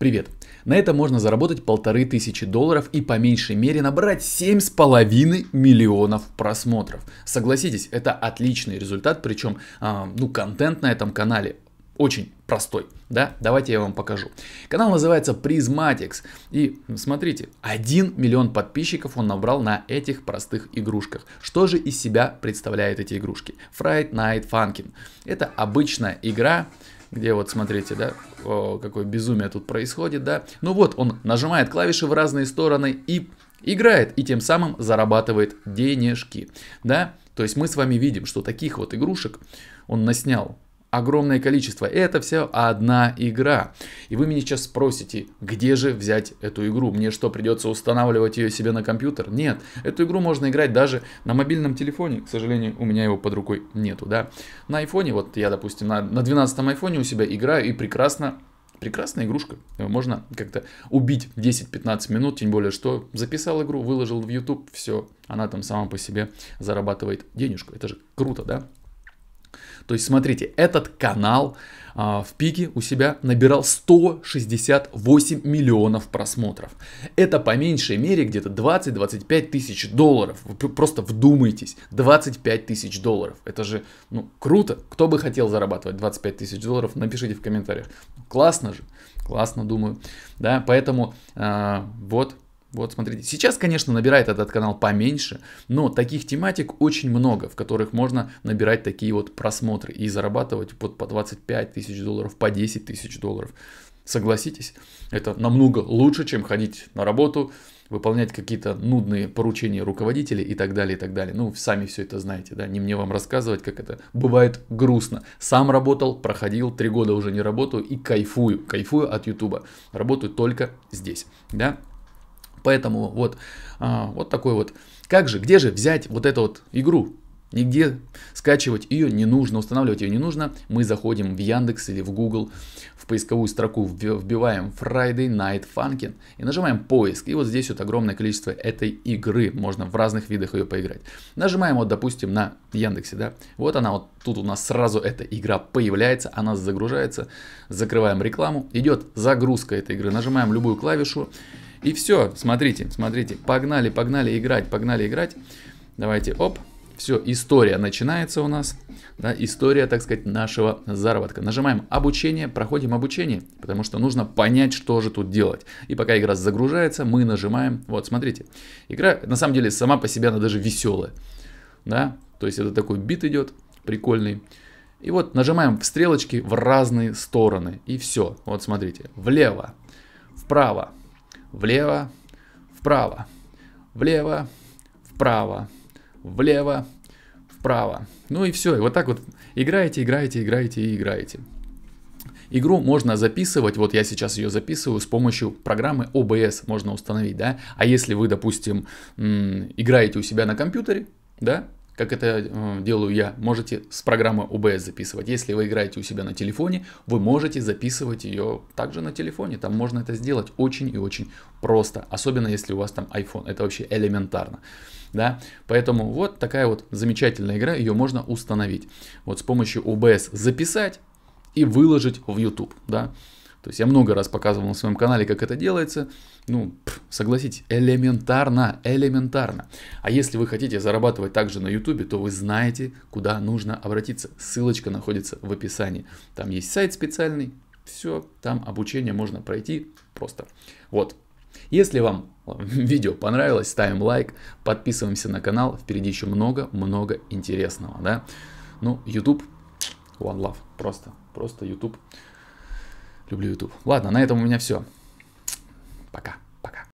Привет. На это можно заработать полторы тысячи долларов и по меньшей мере набрать семь с половиной миллионов просмотров. Согласитесь, это отличный результат, причем а, ну, контент на этом канале очень простой, да? Давайте я вам покажу. Канал называется Prismatics, и смотрите, 1 миллион подписчиков он набрал на этих простых игрушках. Что же из себя представляют эти игрушки? Fright Night Funkin'. Это обычная игра, где вот смотрите, да, о, какое безумие тут происходит, да. Ну вот, он нажимает клавиши в разные стороны и играет, и тем самым зарабатывает денежки, да. То есть мы с вами видим, что таких вот игрушек он наснял огромное количество. Это все одна игра. И вы меня сейчас спросите, где же взять эту игру? Мне что, придется устанавливать ее себе на компьютер? Нет, эту игру можно играть даже на мобильном телефоне. К сожалению, у меня его под рукой нету, да. На айфоне, вот я, допустим, на, на 12 айфоне у себя играю и прекрасно Прекрасная игрушка. Можно как-то убить 10-15 минут, тем более, что записал игру, выложил в YouTube, все, она там сама по себе зарабатывает денежку. Это же круто, да? То есть, смотрите, этот канал а, в пике у себя набирал 168 миллионов просмотров. Это по меньшей мере где-то 20-25 тысяч долларов. Вы просто вдумайтесь, 25 тысяч долларов. Это же ну, круто. Кто бы хотел зарабатывать 25 тысяч долларов, напишите в комментариях. Классно же, классно, думаю. Да, поэтому а, вот вот смотрите, сейчас, конечно, набирает этот канал поменьше, но таких тематик очень много, в которых можно набирать такие вот просмотры и зарабатывать вот по 25 тысяч долларов, по 10 тысяч долларов. Согласитесь, это намного лучше, чем ходить на работу, выполнять какие-то нудные поручения руководителей и так далее, и так далее. Ну, сами все это знаете, да, не мне вам рассказывать, как это бывает грустно. Сам работал, проходил, три года уже не работаю и кайфую, кайфую от YouTube. Работаю только здесь, да. Поэтому вот, а, вот такой вот. Как же, где же взять вот эту вот игру? Нигде скачивать ее не нужно, устанавливать ее не нужно. Мы заходим в Яндекс или в Google, в поисковую строку вбиваем Friday Night Funkin и нажимаем поиск. И вот здесь вот огромное количество этой игры. Можно в разных видах ее поиграть. Нажимаем вот, допустим, на Яндексе, да. Вот она вот тут у нас сразу эта игра появляется, она загружается. Закрываем рекламу, идет загрузка этой игры. Нажимаем любую клавишу и все, смотрите, смотрите, погнали, погнали играть, погнали играть. Давайте, оп, все, история начинается у нас, да, история, так сказать, нашего заработка. Нажимаем обучение, проходим обучение, потому что нужно понять, что же тут делать. И пока игра загружается, мы нажимаем, вот, смотрите, игра, на самом деле, сама по себе, она даже веселая, да, то есть это такой бит идет, прикольный. И вот нажимаем в стрелочки в разные стороны, и все, вот смотрите, влево, вправо, влево, вправо, влево, вправо, влево, вправо. Ну и все, и вот так вот играете, играете, играете и играете. Игру можно записывать, вот я сейчас ее записываю с помощью программы OBS, можно установить, да. А если вы, допустим, играете у себя на компьютере, да, как это э, делаю я, можете с программы OBS записывать. Если вы играете у себя на телефоне, вы можете записывать ее также на телефоне. Там можно это сделать очень и очень просто, особенно если у вас там iPhone. Это вообще элементарно. Да? Поэтому вот такая вот замечательная игра, ее можно установить. Вот с помощью OBS записать и выложить в YouTube. Да? То есть я много раз показывал на своем канале, как это делается. Ну, согласитесь, элементарно, элементарно. А если вы хотите зарабатывать также на YouTube, то вы знаете, куда нужно обратиться. Ссылочка находится в описании. Там есть сайт специальный, все, там обучение можно пройти просто. Вот. Если вам видео понравилось, ставим лайк, подписываемся на канал. Впереди еще много-много интересного, да? Ну, YouTube, one love, просто, просто YouTube. Люблю YouTube. Ладно, на этом у меня все. Пока.